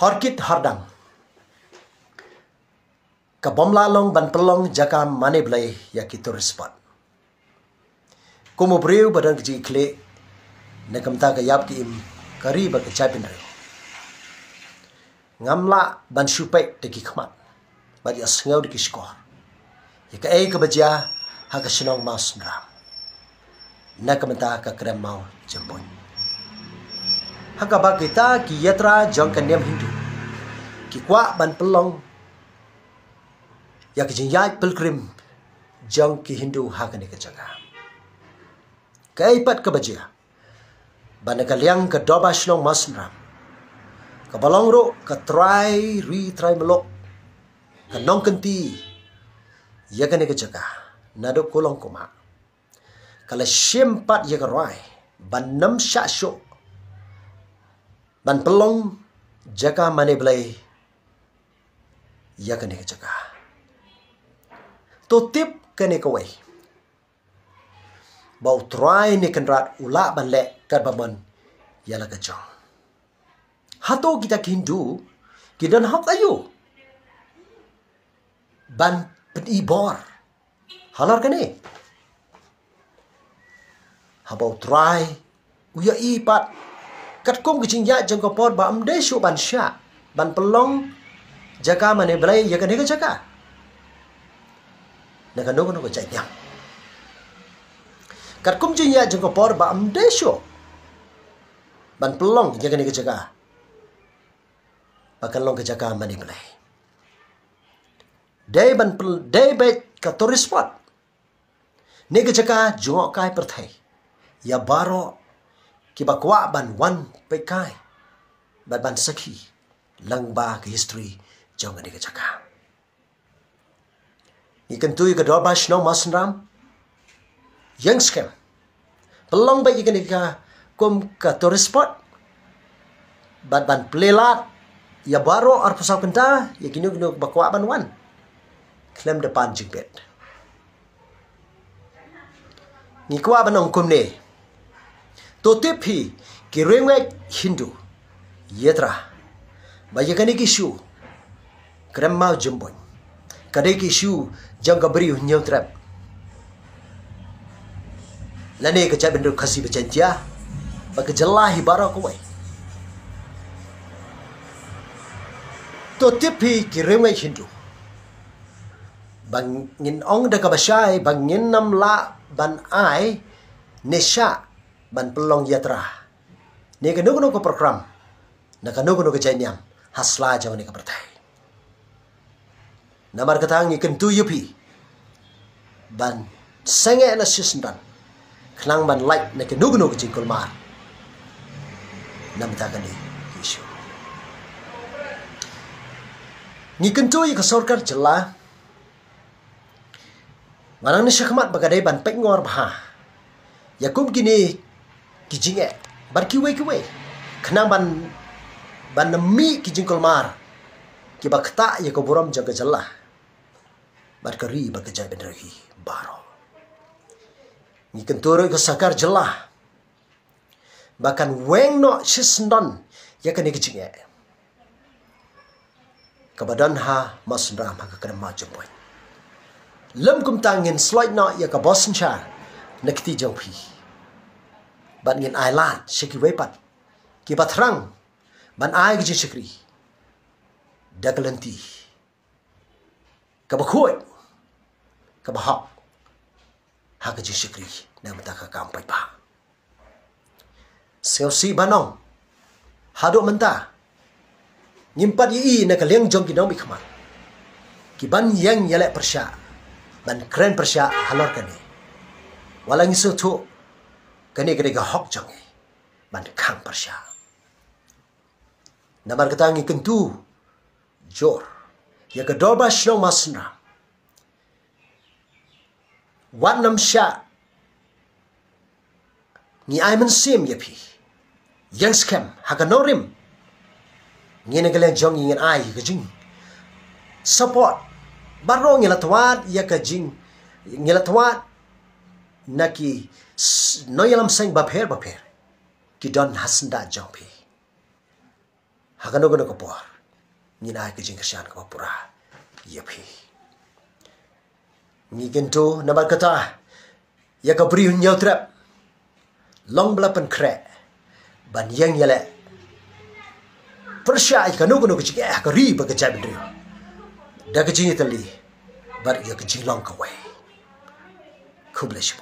Horkit Hardang Kabom lalong ban pelong jaka mane blai yakitu respon Kumu priu badan kecil ikhli Nekam ta ke yap ki im kari ba ke capin rai Ngamla ban syupai teki kemat Bat ya sengau diki skor Yaka ee kebaja haka senong maus neram Nekam ta ke kerem mau jemponya hangga ba kita ki yatra jong kanem hindu ki kwa ban pelong yak jin yai pilgrim jong ki hindu hakane ka jaga kai pat ka bajia ban ka liang ka doba shlong masra ka balong ro ka try ri try melok ka nong kenti yakane ka jaga nado kolong kuma kala shimpat yakarai ban nam sha shok tan pelong jaka mane blai ya kene jaka to tip kene ko bau try ne kan ulah ula ban le ya la gajo Hatu kita hindu kidan hak ayu ban pedi bor halar kane habau try uya ipat kat kum kucing ya jengko por ba amde syu ban sya ban pelong jaka mane belai ya kan jaka na kan nogo no kucai nyam kat kum kucing jengko por ba amde syu ban pelong ya kan jaka akan long ke jaka mane belai dei ban pel dei be ka torispot ne ke jaka jo kai perthai ya baro ki ba kwa ban wan pe kai ban ban saki lang ba ke history jong ani ke chaka ni kan tu ke dor bash no masnam yang skem pelong ba ke ni ka kom ka to respot ban ban plelat ya baro ar pusak penta ya kinu kinu ba kwa ban wan klem depan jibet ni kwa ban ong kum ni totepi kirengwe hindu yetra baye kani ki shu kremma jumbon kade ki shu jangabri nyotra lane ke chabendu khasi bachantia ba ke jallahi barakoi to tipi hindu bang ngin ong da ka bang ngin nam la ban ai nesha ban pelong yatra ni ke nuk nuk program na ke nuk nuk cai nyam hasla jaw ni ke pertai na mar ketang ni kentu yupi ban senge na sisndan klang ban light na ke nuk nuk cai kulma nam ta ke ni isu ni kentu ye ke sorkar jela Manang ni syakmat bagadai ban pek ngor bahah. Yakub gini kijinge bar ki wake away kana ban ban na mi kijing kolmar ki bakta ye ko boram jaga jalla bar kari ba ke jabe rahi baro ni kentoro ko sakar jalla bahkan weng no shisndon ye kan kijinge kabadan ha masndra ma ka kan ma jumpoi lem kum tangin slide na ye ka bosncha nakti jumpi บันเงินไอลาดชกิเวปันกีบัทรังบันไอกจิชกรีดักลันตีกับขวยกับหอกหากจิชกรีนำตาขากำไปปะเซลซีบานองฮาดูมันตายิมปัดยีนักเลี้ยงจงกินน้องบิขมันกีบันยังยเล็ปเปอร์ชาบันเครนเปอร์ชาฮัลโหลกันนี่ว่าลังสุดทุก kani kani ka hok chong man khang par sha namar ka tangi kentu jor ya ka doba shlo masna wan nam sha ni ai man sim ye pi yang skem ha ka norim ni ne gele jong ngin ai ka jing support baro ngila tuat ya ka jing ngila tuat naki noyalam sang baper baper kidon hasnda jampi haganogono ko por nina ke jing kshan ko pura yapi nigento nabar kata yakapri hun yotra long blapan kre ban yang yale persha ikanogono ko chike eh, akari baga chabdri dakachini tali bar yak jing long ko we kublesh